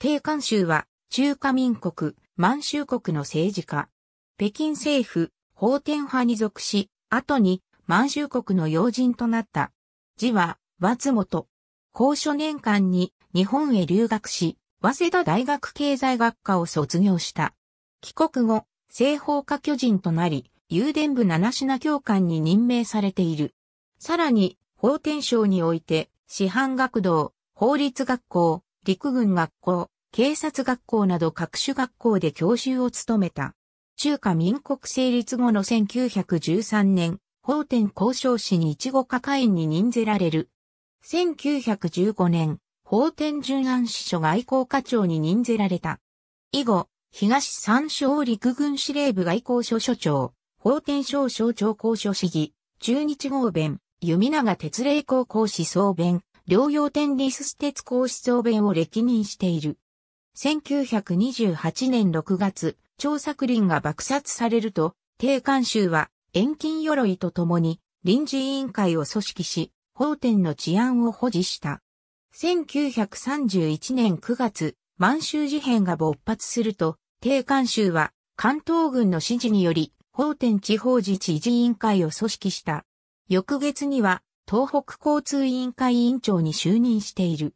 定韓州は中華民国、満州国の政治家。北京政府、法天派に属し、後に満州国の要人となった。字は、松本。高所年間に日本へ留学し、早稲田大学経済学科を卒業した。帰国後、西方科巨人となり、郵電部七品教官に任命されている。さらに、法天省において、師範学堂、法律学校、陸軍学校、警察学校など各種学校で教習を務めた。中華民国成立後の1913年、法典交渉士に一語化会員に任ぜられる。1915年、法典巡案司書外交課長に任ぜられた。以後、東三省陸軍司令部外交所所長、法典省省長交渉市議、中日合弁、弓長鉄霊高校思想弁、療養店理ス鉄公室長弁を歴任している。1928年6月、張作林が爆殺されると、定官州は遠近鎧と共に臨時委員会を組織し、法典の治安を保持した。1931年9月、満州事変が勃発すると、定官州は関東軍の指示により、法典地方自治委員会を組織した。翌月には、東北交通委員会委員長に就任している。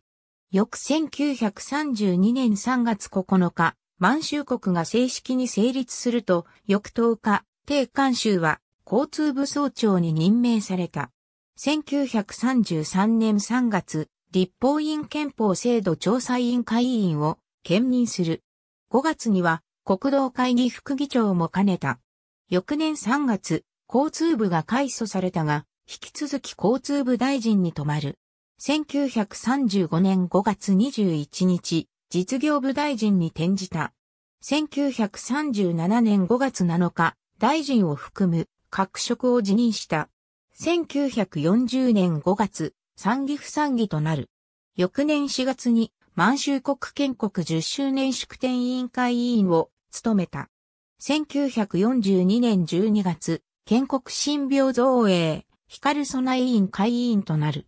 翌1932年3月9日、満州国が正式に成立すると、翌10日、定官州は交通部総長に任命された。1933年3月、立法院憲法制度調査委員会委員を兼任する。5月には国道会議副議長も兼ねた。翌年3月、交通部が改組されたが、引き続き交通部大臣に泊まる。1935年5月21日、実業部大臣に転じた。1937年5月7日、大臣を含む各職を辞任した。1940年5月、参議不参議となる。翌年4月に満州国建国10周年祝典委員会委員を務めた。1942年12月、建国新病造営、光備内院会員となる。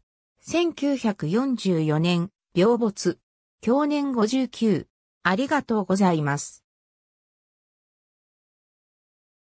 1944年、病没。去年59。ありがとうございます。